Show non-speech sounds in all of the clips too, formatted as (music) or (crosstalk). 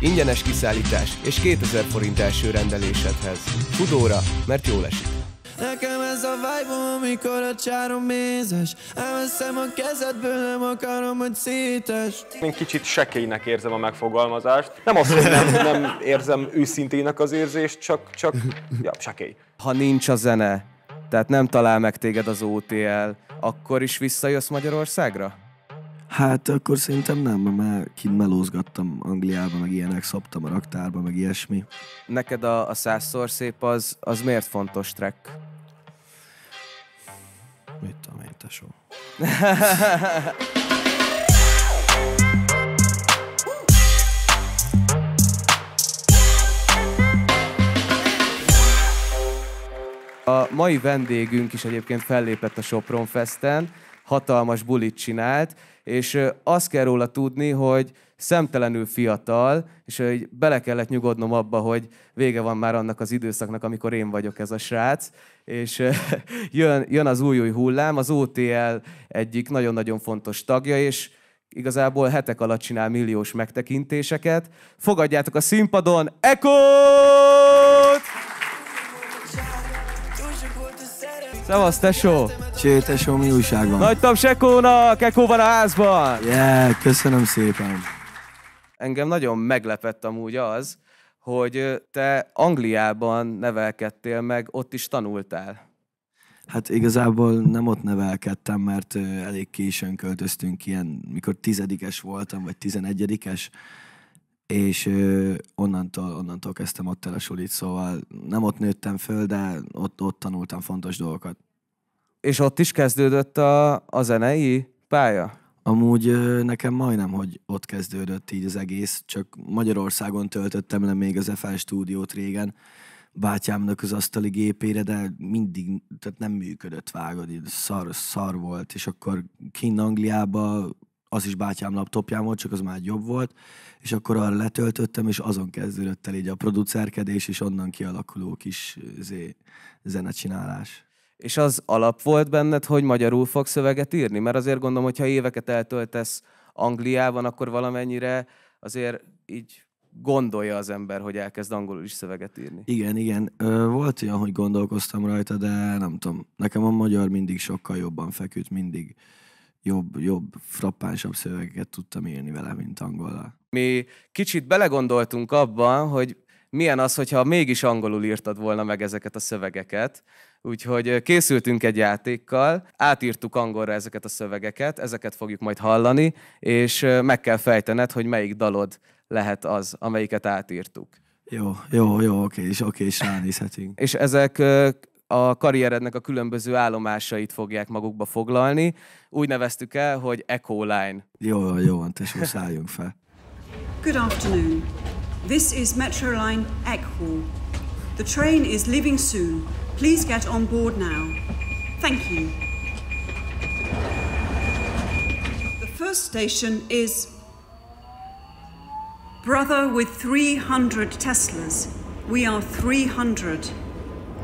Ingyenes kiszállítás és 2000 forint első rendelésedhez. Tudóra, mert jól esik. Nekem ez a vibe amikor a csárom mézes Elveszem a kezedből, nem akarom, hogy szétes Én kicsit sekélynek érzem a megfogalmazást. Nem azt, hogy nem, nem érzem őszintének az érzést, csak, csak ja, sekély. Ha nincs a zene, tehát nem talál meg téged az OTL, akkor is visszajössz Magyarországra? Hát akkor szerintem nem, mert már kint melózgattam Angliába, meg ilyenek szoptam a raktárba, meg ilyesmi. Neked a, a százszor szép az, az miért fontos track? Mit tudom én, tesó. A mai vendégünk is egyébként fellépett a Sopron Festen, hatalmas bulit csinált, és azt kell róla tudni, hogy szemtelenül fiatal, és hogy bele kellett nyugodnom abba, hogy vége van már annak az időszaknak, amikor én vagyok ez a srác, és (laughs) jön, jön az új-új hullám, az OTL egyik nagyon-nagyon fontos tagja, és igazából hetek alatt csinál milliós megtekintéseket. Fogadjátok a színpadon, Eko! Szevasz, tesó! Cső, tesó, mi újság van? Nagy tap Sekónak, Eko van a házban! Yeah, köszönöm szépen! Engem nagyon meglepett amúgy az, hogy te Angliában nevelkedtél meg, ott is tanultál. Hát igazából nem ott nevelkedtem, mert elég későn költöztünk, ilyen mikor tizedikes voltam, vagy tizenegyedikes, és onnantól, onnantól kezdtem ott el a sulit, szóval nem ott nőttem föl, de ott, ott tanultam fontos dolgokat. És ott is kezdődött a, a zenei pálya? Amúgy nekem majdnem, hogy ott kezdődött így az egész, csak Magyarországon töltöttem le még az FL stúdiót régen, bátyámnak az asztali gépére, de mindig tehát nem működött, vágod, így szar, szar volt, és akkor kint Angliába az is bátyám laptopján volt, csak az már jobb volt, és akkor arra letöltöttem, és azon kezdődött el így a producerkedés, és onnan kialakuló kis zé, zenecsinálás. És az alap volt benned, hogy magyarul fog szöveget írni? Mert azért gondolom, hogy ha éveket eltöltesz Angliában, akkor valamennyire azért így gondolja az ember, hogy elkezd angolul is szöveget írni. Igen, igen. Volt olyan, hogy gondolkoztam rajta, de nem tudom. Nekem a magyar mindig sokkal jobban feküdt, mindig jobb, jobb, frappánsabb szövegeket tudtam írni vele, mint angollal. Mi kicsit belegondoltunk abban, hogy milyen az, hogyha mégis angolul írtad volna meg ezeket a szövegeket. Úgyhogy készültünk egy játékkal, átírtuk angolra ezeket a szövegeket, ezeket fogjuk majd hallani, és meg kell fejtened, hogy melyik dalod lehet az, amelyiket átírtuk. Jó, jó, jó, oké, és oké, és ránézhetünk. és ezek a karrierednek a különböző állomásait fogják magukba foglalni. Úgy neveztük el, hogy Echo Line. Jó jó van, tesó, szálljunk fel. Good afternoon. This is Metro Line Echo. The train is leaving soon. Please get on board now. Thank you. The first station is Brother with 300 Teslas. We are 300.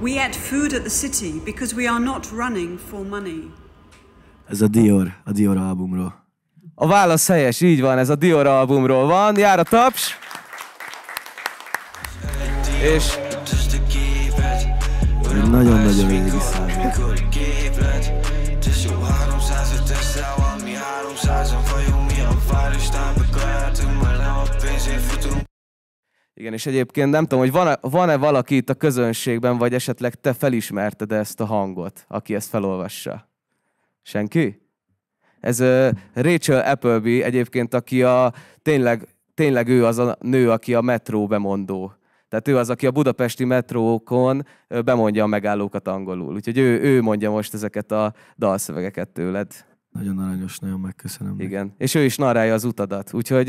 We ate food at the city because we are not running for money. Ez a Dior, a Dior albumról. A válasz helyes, így van, ez a Dior albumról van. Jár a taps. És... Nagyon-nagyon régi számít. Igen, és egyébként nem tudom, hogy van-e, van-e valaki itt a közönségben, vagy esetleg te felismerted -e ezt a hangot, aki ezt felolvassa? Senki? Ez uh, Rachel Appleby egyébként, aki a, tényleg, tényleg ő az a nő, aki a metró bemondó. Tehát ő az, aki a budapesti metrókon bemondja a megállókat angolul. Úgyhogy ő, ő mondja most ezeket a dalszövegeket tőled. Nagyon aranyos, nagyon megköszönöm. Igen, meg. és ő is narálja az utadat. Úgyhogy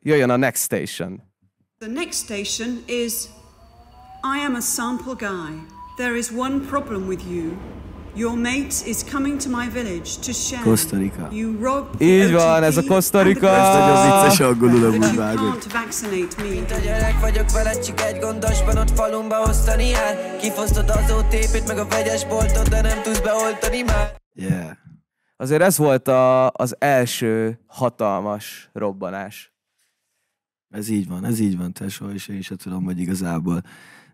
jöjjön a Next Station. The next station is I am a sample guy. There is one problem with you. Your mate is coming to my village to share. Costa Rica. You rob Így van, ez a Costa Rica. Ez nagyon vicces Mint a gyerek vagyok csak egy gondosban ott falumba osztani Kifosztod az OTP-t meg a vegyes boltot, de nem tudsz beoltani már. Yeah. Azért ez volt a, az első hatalmas robbanás. Ez így van, ez így van, tesó, és én se tudom, hogy igazából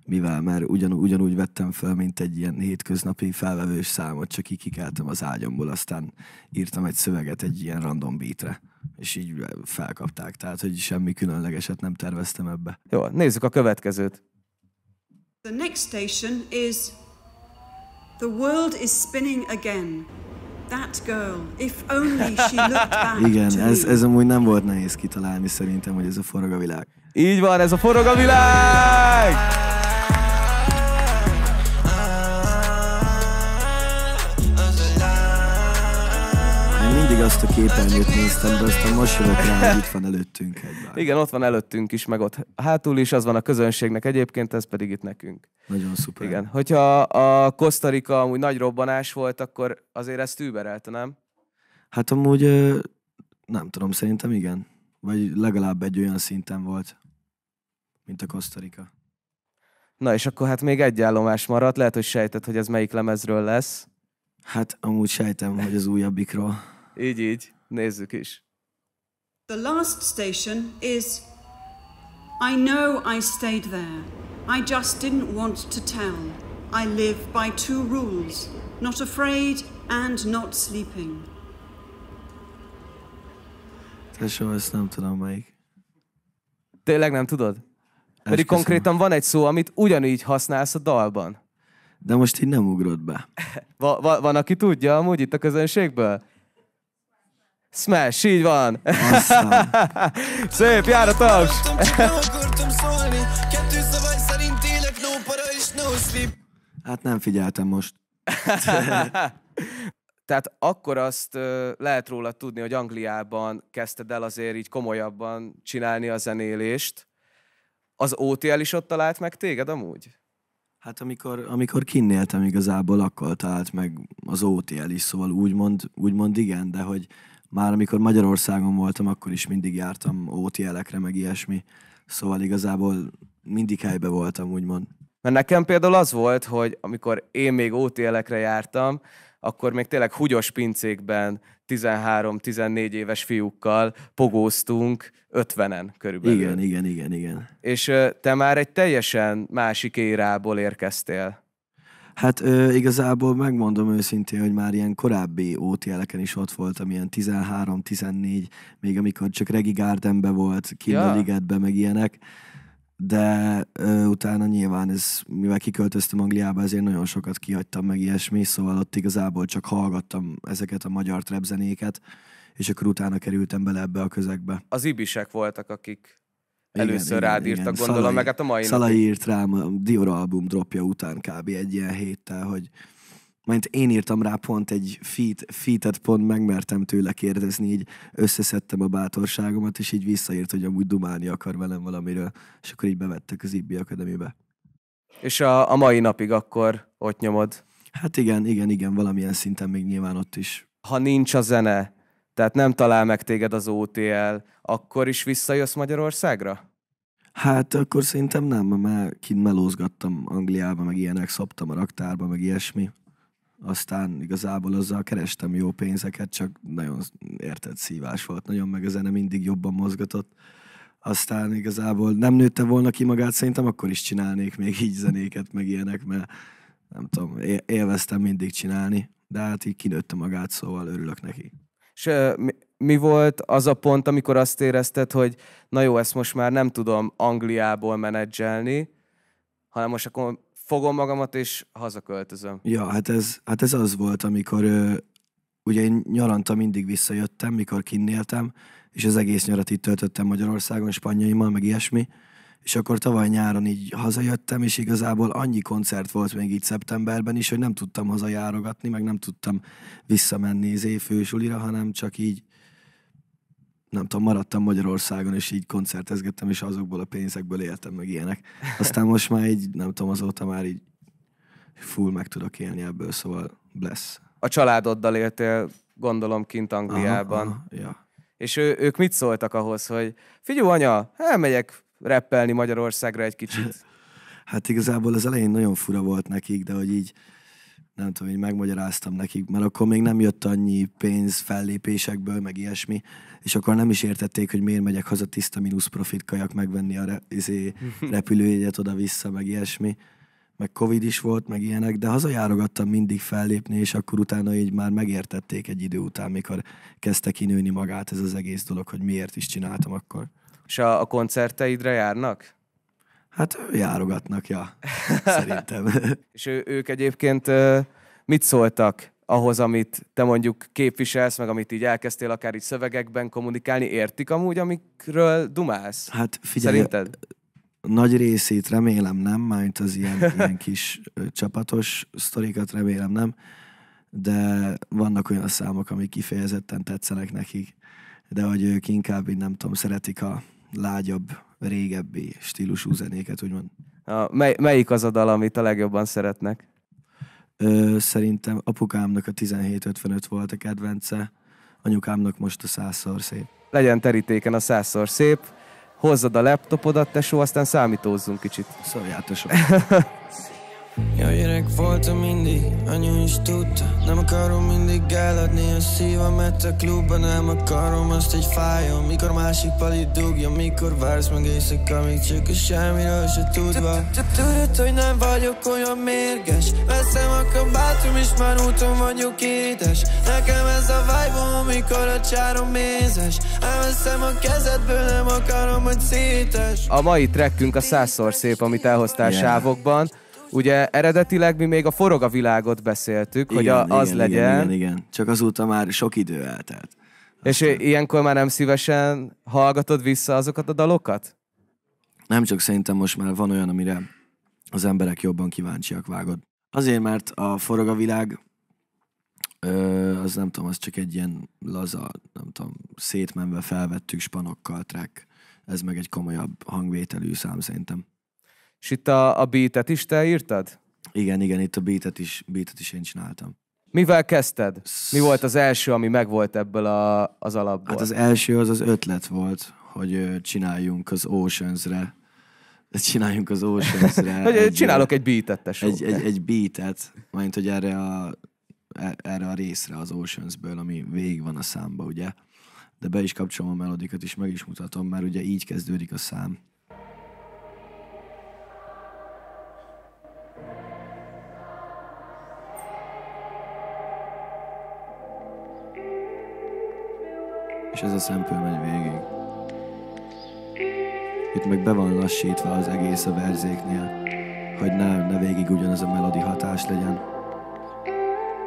mivel már ugyan, ugyanúgy vettem fel, mint egy ilyen hétköznapi felvevős számot, csak kikikeltem az ágyomból, aztán írtam egy szöveget egy ilyen random beatre, és így felkapták, tehát hogy semmi különlegeset nem terveztem ebbe. Jó, nézzük a következőt. The next station is The world is spinning again. That girl, if only she looked (laughs) back Igen, ez, ez amúgy nem volt nehéz kitalálni szerintem, hogy ez a forog a világ. Így van, ez a forog a világ! hogy azt a képernyőt néztem, de aztán most jövök rá, hogy itt van előttünk egyben. Igen, ott van előttünk is, meg ott hátul is, az van a közönségnek egyébként, ez pedig itt nekünk. Nagyon szuper. Igen, hogyha a Kosztarika amúgy nagy robbanás volt, akkor azért ezt überelte, nem? Hát amúgy nem tudom, szerintem igen. Vagy legalább egy olyan szinten volt, mint a Kosztarika. Na és akkor hát még egy állomás maradt, lehet, hogy sejtett, hogy ez melyik lemezről lesz. Hát amúgy sejtem, hogy az újabbikról. Így, így. Nézzük is. The last station is I know I stayed there. I just didn't want to tell. I live by two rules, not afraid and not sleeping. Te ezt nem tudom melyik. Tényleg nem tudod? Pedig konkrétan van egy szó, amit ugyanígy használsz a dalban. De most így nem ugrod be. (laughs) Va- va- van, aki tudja amúgy itt a közönségből? Smash, így van. (laughs) Szép, jár a taps. Hát nem figyeltem most. (laughs) Tehát akkor azt lehet róla tudni, hogy Angliában kezdted el azért így komolyabban csinálni a zenélést. Az OTL is ott talált meg téged amúgy? Hát amikor, amikor kinnéltem igazából, akkor talált meg az OTL is, szóval úgymond, úgymond igen, de hogy már amikor Magyarországon voltam, akkor is mindig jártam ótjelekre, meg ilyesmi. Szóval igazából mindig helybe voltam, úgymond. Mert nekem például az volt, hogy amikor én még ótélekre jártam, akkor még tényleg húgyos pincékben 13-14 éves fiúkkal pogóztunk 50-en körülbelül. Igen, igen, igen, igen. És te már egy teljesen másik érából érkeztél. Hát ö, igazából megmondom őszintén, hogy már ilyen korábbi OTL-eken is ott voltam, ilyen 13-14, még amikor csak Regi Gardenbe volt, kint ja. meg ilyenek. De ö, utána nyilván ez, mivel kiköltöztem Angliába, ezért nagyon sokat kihagytam meg ilyesmi, szóval ott igazából csak hallgattam ezeket a magyar trepzenéket, és akkor utána kerültem bele ebbe a közegbe. Az ibisek voltak, akik Először igen, rád írtak, gondolom, Szalai, meg hát a mai Szalai napig. írt rám a Dior album dropja után kb. egy ilyen héttel, hogy mert én írtam rá pont egy feat, featet, pont megmertem tőle kérdezni, így összeszedtem a bátorságomat, és így visszaírt, hogy amúgy dumálni akar velem valamiről, és akkor így bevettek az ibi Akadémibe. És a, a mai napig akkor ott nyomod? Hát igen, igen, igen, valamilyen szinten még nyilván ott is. Ha nincs a zene, tehát nem talál meg téged az OTL, akkor is visszajössz Magyarországra? Hát akkor szerintem nem, mert kint melózgattam Angliába, meg ilyenek, szoptam a raktárba, meg ilyesmi. Aztán igazából azzal kerestem jó pénzeket, csak nagyon értett szívás volt, nagyon meg a zene mindig jobban mozgatott. Aztán igazából nem nőtte volna ki magát, szerintem akkor is csinálnék még így zenéket, meg ilyenek, mert nem tudom, élveztem mindig csinálni, de hát így kinőtte magát, szóval örülök neki. És mi volt az a pont, amikor azt érezted, hogy na jó, ezt most már nem tudom Angliából menedzselni, hanem most akkor fogom magamat és hazaköltözöm. Ja, hát ez, hát ez az volt, amikor ugye én nyaranta mindig visszajöttem, mikor kinnéltem, és az egész nyarat itt töltöttem Magyarországon, spanyaimmal, meg ilyesmi, és akkor tavaly nyáron így hazajöttem, és igazából annyi koncert volt még így szeptemberben is, hogy nem tudtam hazajárogatni, meg nem tudtam visszamenni az évfősulira, hanem csak így nem tudom, maradtam Magyarországon, és így koncertezgettem, és azokból a pénzekből éltem, meg ilyenek. Aztán most már így, nem tudom, azóta már így full meg tudok élni ebből, szóval bless. A családoddal éltél, gondolom, kint Angliában. Aha, aha, ja. És ő, ők mit szóltak ahhoz, hogy figyú anya, elmegyek reppelni Magyarországra egy kicsit? Hát igazából az elején nagyon fura volt nekik, de hogy így nem tudom, így megmagyaráztam nekik, mert akkor még nem jött annyi pénz fellépésekből, meg ilyesmi, és akkor nem is értették, hogy miért megyek haza tiszta mínusz profit kajak megvenni a re- izé, (laughs) repülőjegyet oda-vissza, meg ilyesmi. Meg Covid is volt, meg ilyenek, de hazajárogattam mindig fellépni, és akkor utána így már megértették egy idő után, mikor kezdte kinőni magát ez az egész dolog, hogy miért is csináltam akkor. És a, a koncerteidre járnak? Hát járogatnak, ja, (laughs) szerintem. (laughs) és ő, ők egyébként mit szóltak ahhoz, amit te mondjuk képviselsz, meg amit így elkezdtél akár így szövegekben kommunikálni, értik amúgy, amikről dumálsz? Hát figyelj, Szerinted? nagy részét remélem nem, mint az ilyen, (laughs) ilyen kis csapatos sztorikat remélem nem, de vannak olyan számok, amik kifejezetten tetszenek nekik, de hogy ők inkább, így nem tudom, szeretik a lágyabb, régebbi stílusú zenéket, úgymond. A, mely, melyik az a dal, amit a legjobban szeretnek? Ö, szerintem apukámnak a 1755 volt a kedvence, anyukámnak most a százszor szép. Legyen terítéken a százszor szép, hozzad a laptopodat, tesó, aztán számítózzunk kicsit. játosok. (laughs) Jó gyerek voltam mindig, anyu is tudta Nem akarom mindig eladni a szívemet a klubban Nem akarom azt, hogy fájom, Mikor másik pali dugja Mikor vársz meg éjszaka Még csak a semmiről se tudva Tudod, hogy nem vagyok olyan mérges Veszem a kabátom és már úton vagyok édes Nekem ez a vibe mikor a csárom mézes Elveszem a kezedből, nem akarom, hogy szétes A mai trekkünk a százszor szép, amit elhoztál yeah. sávokban Ugye eredetileg mi még a forog a világot beszéltük, igen, hogy a, az igen, legyen. Igen, igen, igen, csak azóta már sok idő eltelt. Aztán... És ilyenkor már nem szívesen hallgatod vissza azokat a dalokat? Nem csak szerintem most már van olyan, amire az emberek jobban kíváncsiak vágod. Azért, mert a forog a világ, ö, az nem tudom, az csak egy ilyen laza, nem tudom, szétmenve felvettük spanokkal track. Ez meg egy komolyabb hangvételű szám szerintem. És itt a, a beatet is te írtad? Igen, igen, itt a beatet is, beatet is én csináltam. Mivel kezdted? Mi volt az első, ami megvolt ebből a, az alapból? Hát az első az az ötlet volt, hogy csináljunk az Oceans-re. Csináljunk az Oceans-re. (laughs) egy, Csinálok egy beatet, tesó. Egy, egy, egy beatet, majd, hogy erre a, e, erre a részre az Oceans-ből, ami végig van a számba, ugye? De be is kapcsolom a melodikat, és meg is mutatom, mert ugye így kezdődik a szám. és ez a szempő megy végig. Itt meg be van lassítva az egész a verzéknél, hogy ne, ne végig ugyanaz a melodi hatás legyen.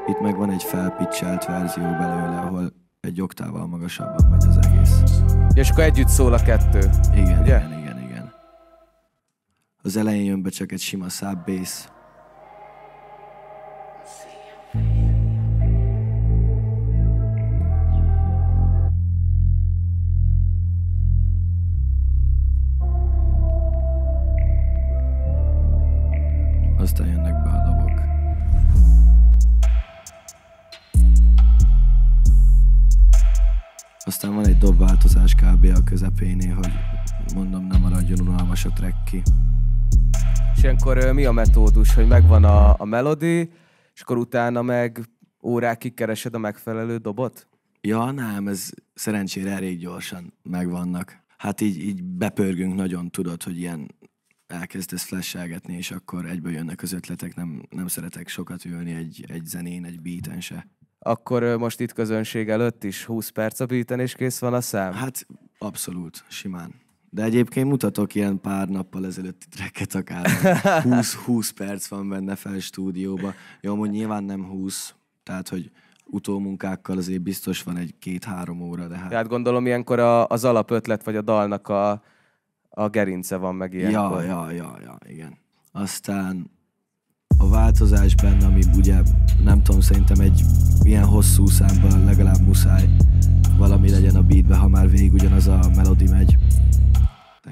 Itt meg van egy felpicselt verzió belőle, ahol egy oktával magasabban megy az egész. Ja, és akkor együtt szól a kettő. Igen, ugye? igen, igen, igen. Az elején jön be csak egy sima szább bass, közepénél, hogy mondom, nem maradjon unalmas a track ki. És ilyenkor mi a metódus, hogy megvan a, a melodi, és akkor utána meg órákig keresed a megfelelő dobot? Ja, nem, ez szerencsére elég gyorsan megvannak. Hát így, így bepörgünk nagyon, tudod, hogy ilyen elkezdesz flashelgetni, és akkor egyből jönnek az ötletek, nem, nem szeretek sokat ülni egy, egy zenén, egy beaten se. Akkor most itt közönség előtt is 20 perc a beaten, és kész van a szám? Hát Abszolút, simán. De egyébként mutatok ilyen pár nappal ezelőtti trekket akár. 20-20 (laughs) perc van benne fel stúdióba. Jó, amúgy nyilván nem 20, tehát hogy utómunkákkal azért biztos van egy két-három óra, de hát... hát gondolom ilyenkor a, az alapötlet vagy a dalnak a, a gerince van meg ilyenkor. Ja, ja, ja, ja, igen. Aztán a változás benne, ami ugye nem tudom, szerintem egy ilyen hosszú számban legalább muszáj valami legyen a beatbe, ha már végig ugyanaz a melodi megy.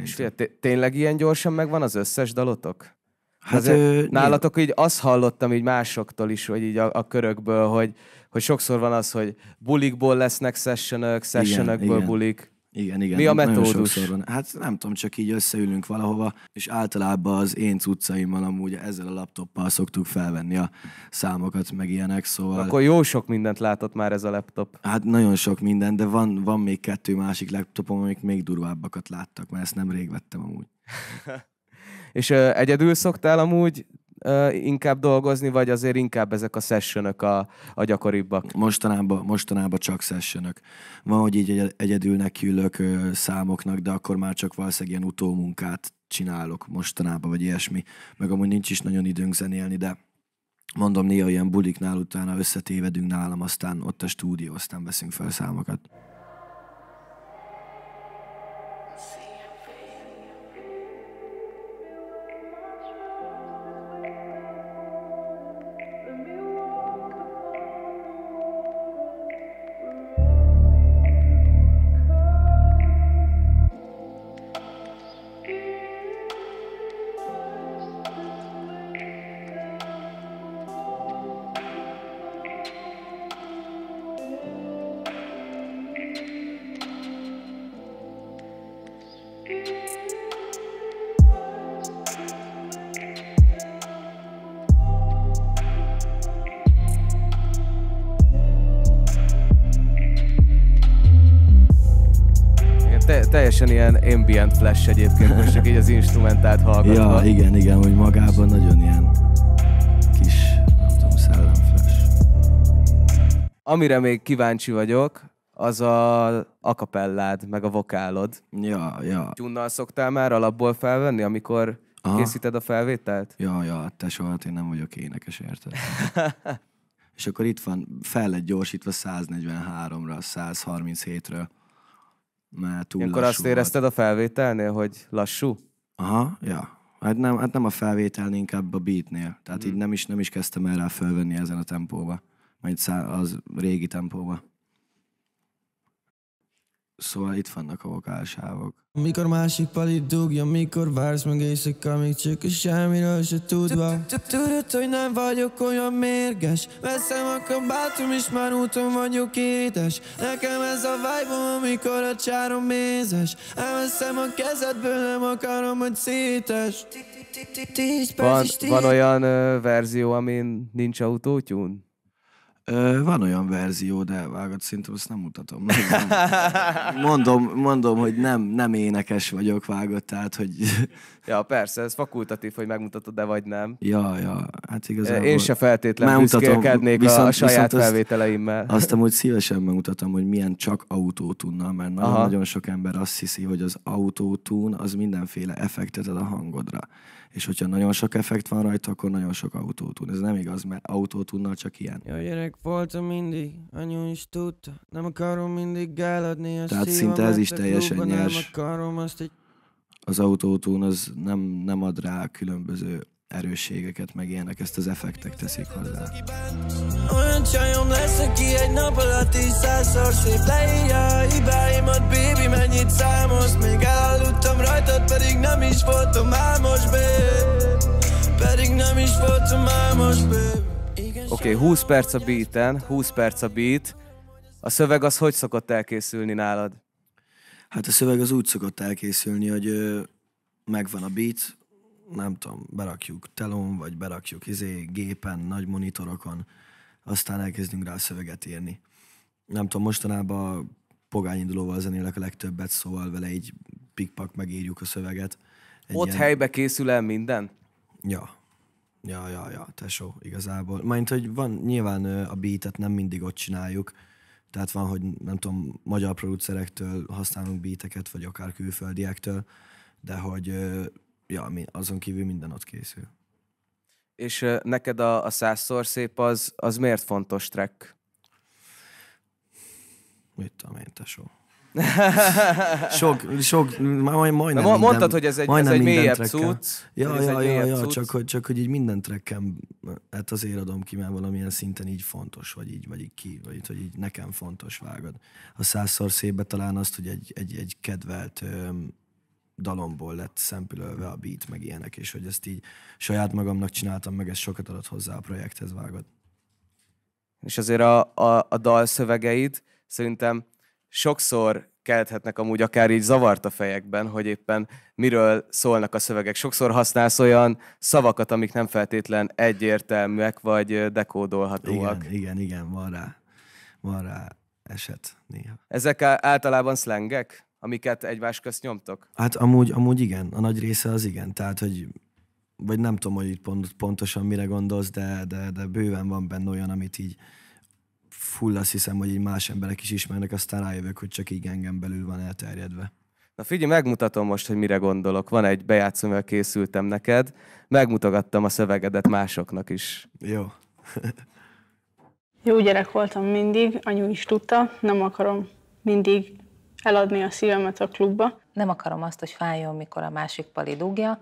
És tényleg ilyen gyorsan megvan az összes dalotok? Hát ő, nálatok így azt hallottam így másoktól is, hogy így a, a körökből, hogy, hogy sokszor van az, hogy bulikból lesznek sessionök, sessionökből bulik. Igen, igen. Mi a metódus? Hát nem tudom, csak így összeülünk valahova, és általában az én cuccaimmal amúgy ezzel a laptoppal szoktuk felvenni a számokat, meg ilyenek, szóval... Akkor jó sok mindent látott már ez a laptop. Hát nagyon sok minden, de van, van még kettő másik laptopom, amik még durvábbakat láttak, mert ezt nem rég vettem amúgy. (laughs) és ö, egyedül szoktál amúgy inkább dolgozni, vagy azért inkább ezek a sessionök a, a gyakoribbak? Mostanában, mostanában csak sessionök. Van, hogy így egyedül nekülök számoknak, de akkor már csak valószínűleg ilyen utómunkát csinálok mostanában, vagy ilyesmi. Meg amúgy nincs is nagyon időnk zenélni, de mondom, néha ilyen buliknál utána összetévedünk nálam, aztán ott a stúdió, aztán veszünk fel számokat. teljesen ilyen ambient flash egyébként, most csak így az instrumentált hallgatva. Ja, igen, igen, hogy magában nagyon ilyen kis, nem tudom, szellemflash. Amire még kíváncsi vagyok, az a akapellád, meg a vokálod. Ja, ja. Tunnal szoktál már alapból felvenni, amikor Aha. készíted a felvételt? Ja, ja, te soha, hát én nem vagyok énekes, érted? És akkor itt van, fel lett gyorsítva 143-ra, 137-ről. Mert túl Ilyenkor azt érezted volt. a felvételnél, hogy lassú? Aha, ja. Hát nem, hát nem a felvétel, inkább a beatnél. Tehát hmm. így nem is, nem is kezdtem el rá fölvenni ezen a tempóba. Majd az régi tempóba. Szóval itt vannak a vokálsávok. Mikor másik palit dugja, mikor vársz meg éjszaka, még csak semmiről se tudva. Tudod, hogy nem vagyok olyan mérges, veszem a kabátom és már úton vagyok édes. Nekem ez a vibe amikor a csárom mézes. Elveszem a kezedből, nem akarom, hogy szétes. Van, van olyan verzió, amin nincs autótyún? Van olyan verzió, de vágat szintem, azt nem mutatom. Nem, nem. Mondom, mondom, hogy nem, nem énekes vagyok vágott, tehát hogy... (laughs) Ja, persze, ez fakultatív, hogy megmutatod, de vagy nem. Ja, ja, hát igazából... Én se feltétlenül büszkélkednék viszont, a saját viszont azt, felvételeimmel. Azt amúgy szívesen megmutatom, hogy milyen csak autótunnal, mert nagyon-nagyon sok ember azt hiszi, hogy az autótún az mindenféle effektet ad a hangodra és hogyha nagyon sok effekt van rajta, akkor nagyon sok autó tud. Ez nem igaz, mert autó autótunnal csak ilyen. Jó gyerek voltam mindig, anyu is tudta, nem akarom mindig eladni a Tehát szinte ez is teljesen klubban, nyers. Nem akarom azt egy... Az autótún az nem, nem ad rá különböző erősségeket, meg ilyenek, ezt az effektek teszik hozzá. Olyan csajom lesz, aki egy nap alatt is százszor szép leírja a hibáimat, baby, mennyit számolsz még nem is voltam álmos, babe Pedig nem is voltam álmos, babe Oké, okay, 20 perc a beaten, 20 perc a beat. A szöveg az hogy szokott elkészülni nálad? Hát a szöveg az úgy szokott elkészülni, hogy ö, megvan a beat, nem tudom, berakjuk telón, vagy berakjuk izé, gépen, nagy monitorokon, aztán elkezdünk rá a szöveget írni. Nem tudom, mostanában pogány indulóval zenélek a legtöbbet, szóval vele így pikpak megírjuk a szöveget. Egy Ott ilyen... helybe készül el minden? Ja. Ja, ja, ja, tesó, igazából. Majd, hogy van, nyilván a beatet nem mindig ott csináljuk, tehát van, hogy nem tudom, magyar producerektől használunk beateket, vagy akár külföldiektől, de hogy ja, azon kívül minden ott készül. És neked a, a százszor szép az, az miért fontos track? Mit tudom én, tesó. (laughs) sok, sok, majd, majdnem De Mondtad, minden, hogy ez egy, ez egy mélyebb cucc. Ja, ja, ja, ja csak, hogy, csak hogy így minden trekkem, hát azért adom ki, mert valamilyen szinten így fontos, vagy így, vagy így ki, vagy így, hogy így nekem fontos vágod. A százszor szépbe talán azt, hogy egy, egy, egy kedvelt dalomból lett szempülölve a beat, meg ilyenek, és hogy ezt így saját magamnak csináltam, meg ez sokat adott hozzá a projekthez vágod. És azért a, a, a dalszövegeid szerintem sokszor kelthetnek amúgy akár így zavart a fejekben, hogy éppen miről szólnak a szövegek. Sokszor használsz olyan szavakat, amik nem feltétlen egyértelműek, vagy dekódolhatóak. Igen, igen, igen van rá, van rá eset néha. Ezek általában szlengek, amiket egymás közt nyomtok? Hát amúgy, amúgy igen, a nagy része az igen. Tehát, hogy vagy nem tudom, hogy itt pont, pontosan mire gondolsz, de, de, de bőven van benne olyan, amit így full azt hiszem, hogy így más emberek is ismernek, aztán rájövök, hogy csak így engem belül van elterjedve. Na figyelj, megmutatom most, hogy mire gondolok. Van egy bejátszó, mivel készültem neked. Megmutogattam a szövegedet másoknak is. Jó. (laughs) Jó gyerek voltam mindig, anyu is tudta, nem akarom mindig eladni a szívemet a klubba. Nem akarom azt, hogy fájjon, mikor a másik pali dugja.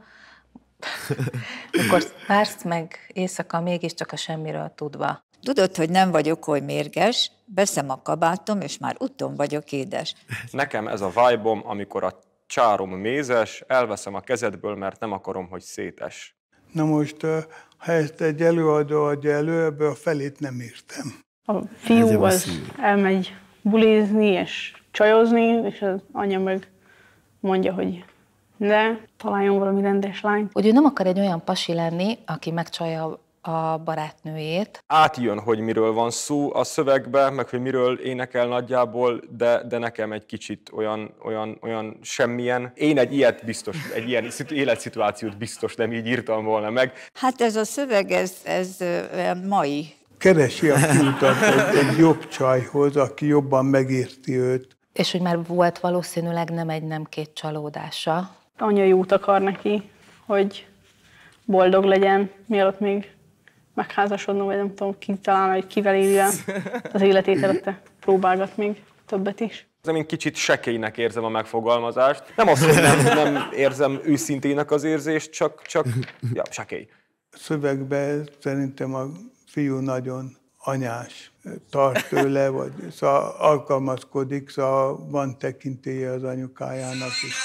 (laughs) Akkor (laughs) vársz meg éjszaka, mégiscsak a semmiről tudva. Tudod, hogy nem vagyok oly mérges, veszem a kabátom, és már utom vagyok édes. Nekem ez a vibe amikor a csárom mézes, elveszem a kezedből, mert nem akarom, hogy szétes. Na most, ha ezt egy előadó adja elő, ebből a felét nem értem. A fiú az elmegy bulizni és csajozni, és az anya meg mondja, hogy ne, találjon valami rendes lányt. Hogy ő nem akar egy olyan pasi lenni, aki megcsalja a barátnőjét. Átjön, hogy miről van szó a szövegbe, meg hogy miről énekel nagyjából, de, de nekem egy kicsit olyan, olyan, olyan semmilyen. Én egy ilyet biztos, egy ilyen életszituációt biztos nem így írtam volna meg. Hát ez a szöveg, ez, ez mai. Keresi a kiutatot egy jobb csajhoz, aki jobban megérti őt. És hogy már volt valószínűleg nem egy, nem két csalódása. Anya út akar neki, hogy boldog legyen, mielőtt még megházasodnom, vagy nem tudom, ki talán, hogy kivel éljen (laughs) az életét előtte. Próbálgat még többet is. Nem, én kicsit sekélynek érzem a megfogalmazást. Nem azt, hogy nem, nem érzem őszintének az érzést, csak, csak ja, sekély. Szövegben szerintem a fiú nagyon anyás, tart tőle, vagy szóval alkalmazkodik, szóval van tekintélye az anyukájának is.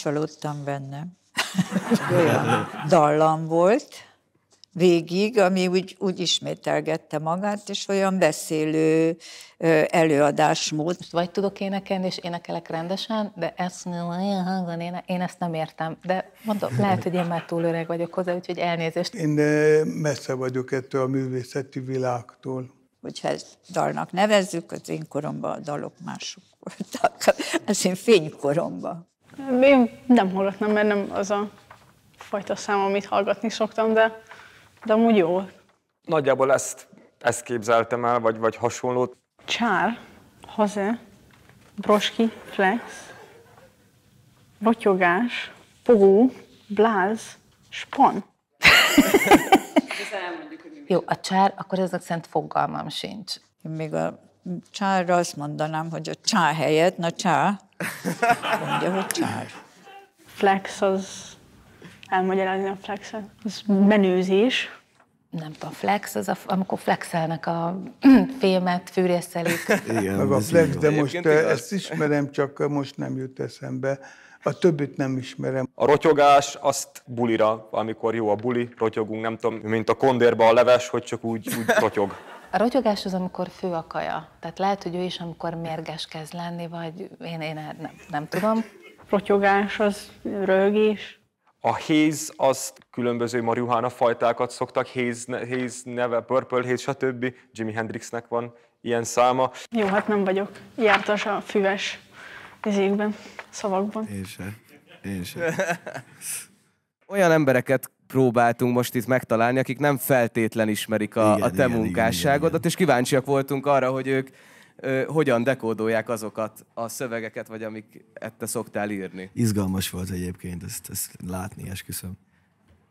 csalódtam benne. Olyan dallam volt végig, ami úgy, úgy ismételgette magát, és olyan beszélő előadásmód. Most vagy tudok énekelni, és énekelek rendesen, de ezt olyan hangon éne, én ezt nem értem. De mondom, lehet, hogy én már túl öreg vagyok hozzá, úgyhogy elnézést. Én messze vagyok ettől a művészeti világtól hogyha ezt dalnak nevezzük, az én koromban a dalok mások voltak, az én fénykoromban. Én nem hallgatnám, mert nem az a fajta szám, amit hallgatni szoktam, de, de amúgy jó. Nagyjából ezt, ezt képzeltem el, vagy, vagy hasonlót. Csár, haze, broski, flex, rotyogás, pogó, bláz, spon. (laughs) Jó, a csár, akkor ezek szent fogalmam sincs. Én még a csárra azt mondanám, hogy a csá helyett, na csá, mondja, hogy csár. Flex az, elmagyarázni a flexet, az menőzés. Nem tudom, flex az, a, amikor flexelnek a filmet, fűrészelik. Igen, Meg a flex, de most igaz. ezt ismerem, csak most nem jut eszembe. A többit nem ismerem. A rotyogás azt bulira, amikor jó a buli, rotyogunk, nem tudom, mint a kondérba a leves, hogy csak úgy, úgy rotyog. A rogyogás az, amikor fő a kaja. Tehát lehet, hogy ő is, amikor mérges kezd lenni, vagy én, én nem, nem tudom. Rotyogás az rögés. A héz, az különböző marihuána fajtákat szoktak, héz, héz neve, purple héz, stb. Jimi Hendrixnek van ilyen száma. Jó, hát nem vagyok jártas a füves izékben, szavakban. Én sem. Én sem. (laughs) Olyan embereket próbáltunk most itt megtalálni, akik nem feltétlen ismerik a, igen, a te igen, munkásságodat, igen, igen. és kíváncsiak voltunk arra, hogy ők ö, hogyan dekódolják azokat a szövegeket, vagy amik te szoktál írni. Izgalmas volt egyébként ezt, ezt látni, esküszöm.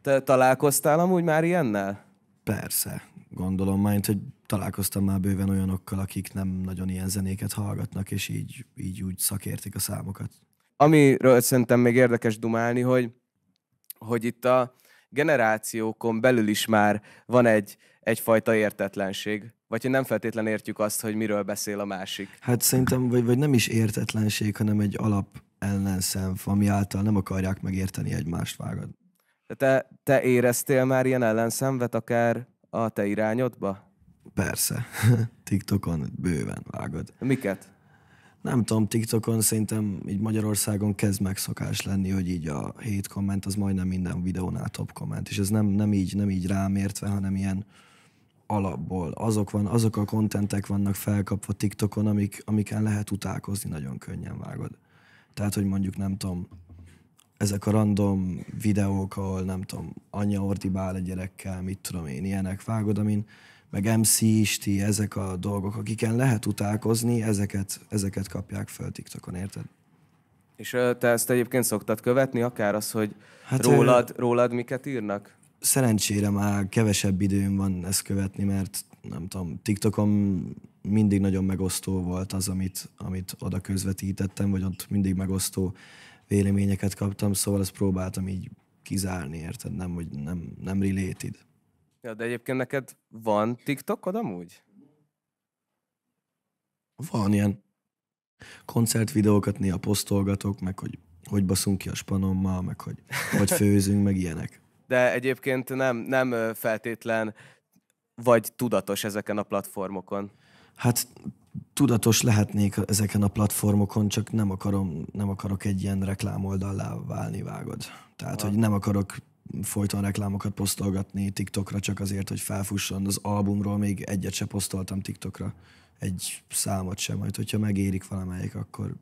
Te találkoztál amúgy már ilyennel? Persze, gondolom, mert hogy találkoztam már bőven olyanokkal, akik nem nagyon ilyen zenéket hallgatnak, és így, így úgy szakértik a számokat. Amiről szerintem még érdekes dumálni, hogy, hogy itt a, generációkon belül is már van egy, egyfajta értetlenség, vagy hogy nem feltétlen értjük azt, hogy miről beszél a másik. Hát szerintem, vagy, vagy nem is értetlenség, hanem egy alap ellenszem, ami által nem akarják megérteni egymást vágad. De te, te éreztél már ilyen ellenszenvet akár a te irányodba? Persze. (laughs) TikTokon bőven vágod. Miket? nem tudom, TikTokon szerintem így Magyarországon kezd megszokás lenni, hogy így a hét komment az majdnem minden videónál top komment, és ez nem, nem, így, nem így rámértve, hanem ilyen alapból. Azok, van, azok a kontentek vannak felkapva TikTokon, amik, amiken lehet utálkozni, nagyon könnyen vágod. Tehát, hogy mondjuk nem tudom, ezek a random videók, ahol nem tudom, anya ordibál a gyerekkel, mit tudom én, ilyenek vágod, amin meg MC Isti, ezek a dolgok, akiken lehet utálkozni, ezeket, ezeket kapják föl TikTokon, érted? És te ezt egyébként szoktad követni, akár az, hogy hát rólad, ő... rólad miket írnak? Szerencsére már kevesebb időm van ezt követni, mert nem tudom, TikTokon mindig nagyon megosztó volt az, amit, amit oda közvetítettem, vagy ott mindig megosztó véleményeket kaptam, szóval ezt próbáltam így kizárni, érted? Nem, hogy nem, nem related. Ja, de egyébként neked van TikTokod amúgy? Van ilyen koncertvideókat néha posztolgatok, meg hogy hogy baszunk ki a spanommal, meg hogy hogy főzünk, meg ilyenek. De egyébként nem, nem feltétlen vagy tudatos ezeken a platformokon. Hát tudatos lehetnék ezeken a platformokon, csak nem, akarom, nem akarok egy ilyen reklámoldallá válni, vágod. Tehát, Van. hogy nem akarok folyton reklámokat posztolgatni TikTokra csak azért, hogy felfusson. Az albumról még egyet se posztoltam TikTokra. Egy számot sem, majd hogyha megérik valamelyik, akkor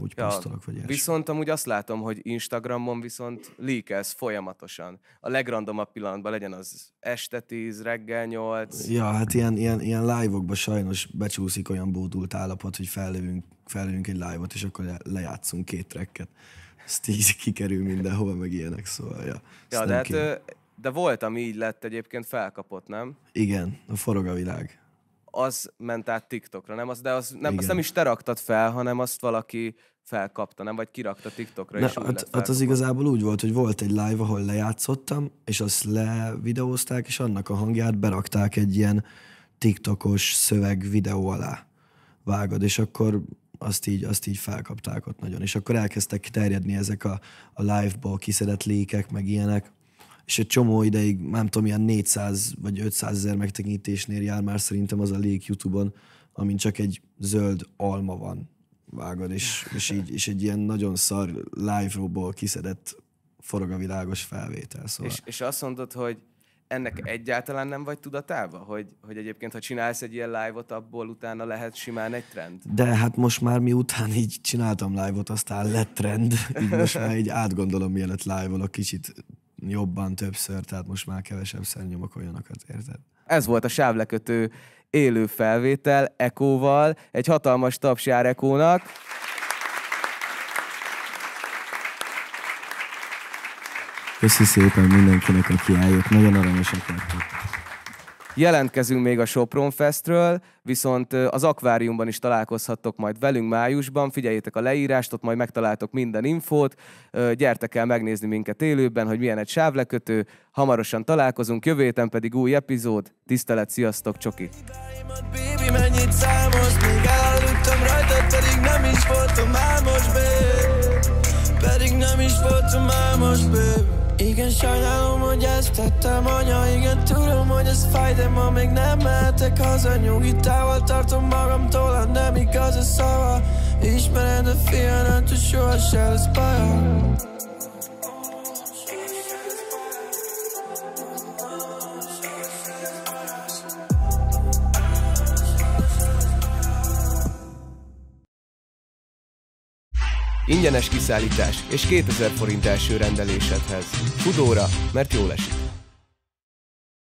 úgy ja, posztolok, vagy Viszont amúgy azt látom, hogy Instagramon viszont leakelsz folyamatosan. A legrandomabb pillanatban legyen az este 10, reggel 8. Ja, hát ilyen, ilyen, ilyen live okban sajnos becsúszik olyan bódult állapot, hogy fellövünk, fellövünk egy live-ot, és akkor lejátszunk két tracket így kikerül mindenhova, meg ilyenek, szóval, ja. Ja, de, hát, de volt, ami így lett egyébként felkapott, nem? Igen, a forog a világ. Az ment át TikTokra, nem? Az, de az, nem, azt nem is te raktad fel, hanem azt valaki felkapta, nem? Vagy kirakta TikTokra, ne, és hát, hát az igazából úgy volt, hogy volt egy live, ahol lejátszottam, és azt levideózták, és annak a hangját berakták egy ilyen TikTokos szöveg videó alá vágod, és akkor azt így, azt így felkapták ott nagyon. És akkor elkezdtek terjedni ezek a, a live-ból kiszedett lékek, meg ilyenek és egy csomó ideig, nem tudom, ilyen 400 vagy 500 ezer megtekintésnél jár már szerintem az a lék YouTube-on, amin csak egy zöld alma van, vágod, és, és, így, és egy ilyen nagyon szar live-ról kiszedett forog a világos felvétel. Szóval. És, és azt mondod, hogy ennek egyáltalán nem vagy tudatába, hogy, hogy egyébként, ha csinálsz egy ilyen live-ot, abból utána lehet simán egy trend? De hát most már miután így csináltam live-ot, aztán lett trend, így most már így átgondolom, mielőtt live a kicsit jobban többször, tehát most már kevesebb szer nyomok olyanokat, érted? Ez volt a sávlekötő élő felvétel Ekóval, egy hatalmas tapsjár Ekónak. Köszi szépen mindenkinek, aki eljött. Nagyon aranyosak lettek. Jelentkezünk még a Sopron Festről, viszont az akváriumban is találkozhattok majd velünk májusban. Figyeljétek a leírást, ott majd megtaláltok minden infót. Gyertek el megnézni minket élőben, hogy milyen egy sávlekötő. Hamarosan találkozunk, jövő héten pedig új epizód. Tisztelet, sziasztok, csoki! pedig nem is voltam álmos, igen, sajnálom, hogy ezt tettem, anya Igen, tudom, hogy ez fáj, de ma még nem mehetek haza Nyugitával tartom magamtól, hát nem igaz a szava Ismered a fia, nem tud soha se lesz baja ingyenes kiszállítás és 2000 forint első rendelésedhez. Tudóra, mert jól esik.